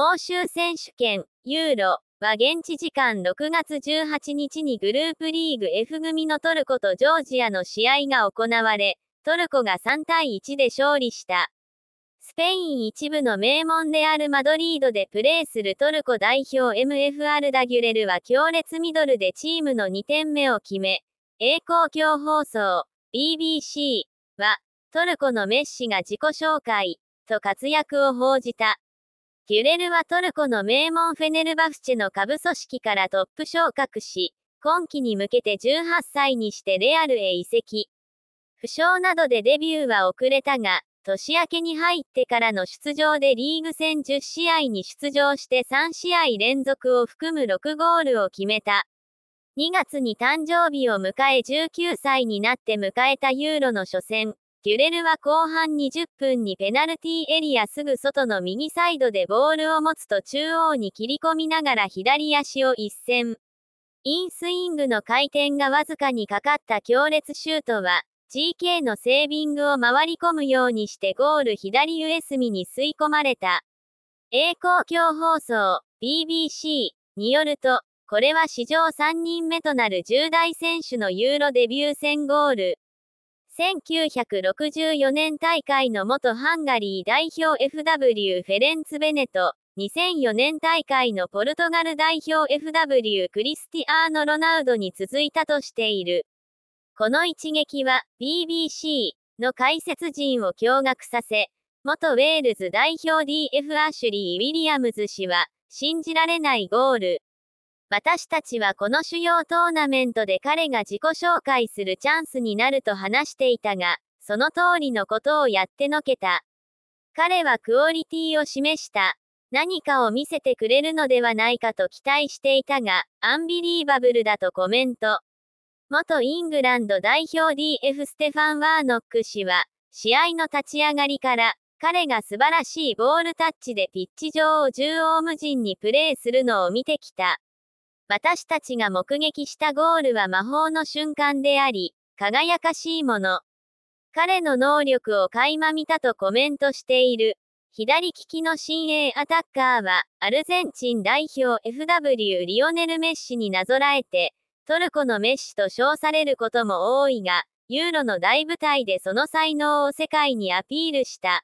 欧州選手権、ユーロは現地時間6月18日にグループリーグ F 組のトルコとジョージアの試合が行われ、トルコが3対1で勝利した。スペイン一部の名門であるマドリードでプレーするトルコ代表 MF r ダギュレルは強烈ミドルでチームの2点目を決め、栄光強放送 BBC はトルコのメッシが自己紹介と活躍を報じた。キュレルはトルコの名門フェネルバフチェの下部組織からトップ昇格し、今季に向けて18歳にしてレアルへ移籍。負傷などでデビューは遅れたが、年明けに入ってからの出場でリーグ戦10試合に出場して3試合連続を含む6ゴールを決めた。2月に誕生日を迎え19歳になって迎えたユーロの初戦。デュレルは後半20分にペナルティーエリアすぐ外の右サイドでボールを持つと中央に切り込みながら左足を一閃。インスイングの回転がわずかにかかった強烈シュートは、GK のセービングを回り込むようにしてゴール左上隅に吸い込まれた。栄光共放送 BBC によると、これは史上3人目となる10代選手のユーロデビュー戦ゴール。1964年大会の元ハンガリー代表 FW フェレンツ・ベネト、2004年大会のポルトガル代表 FW クリスティアーノ・ロナウドに続いたとしている。この一撃は BBC の解説陣を驚愕させ、元ウェールズ代表 DF アシュリー・ウィリアムズ氏は、信じられないゴール、私たちはこの主要トーナメントで彼が自己紹介するチャンスになると話していたが、その通りのことをやってのけた。彼はクオリティを示した。何かを見せてくれるのではないかと期待していたが、アンビリーバブルだとコメント。元イングランド代表 DF ステファン・ワーノック氏は、試合の立ち上がりから、彼が素晴らしいボールタッチでピッチ上を縦横無尽にプレーするのを見てきた。私たちが目撃したゴールは魔法の瞬間であり、輝かしいもの。彼の能力を垣間見たとコメントしている。左利きの新鋭アタッカーは、アルゼンチン代表 FW リオネル・メッシになぞらえて、トルコのメッシと称されることも多いが、ユーロの大舞台でその才能を世界にアピールした。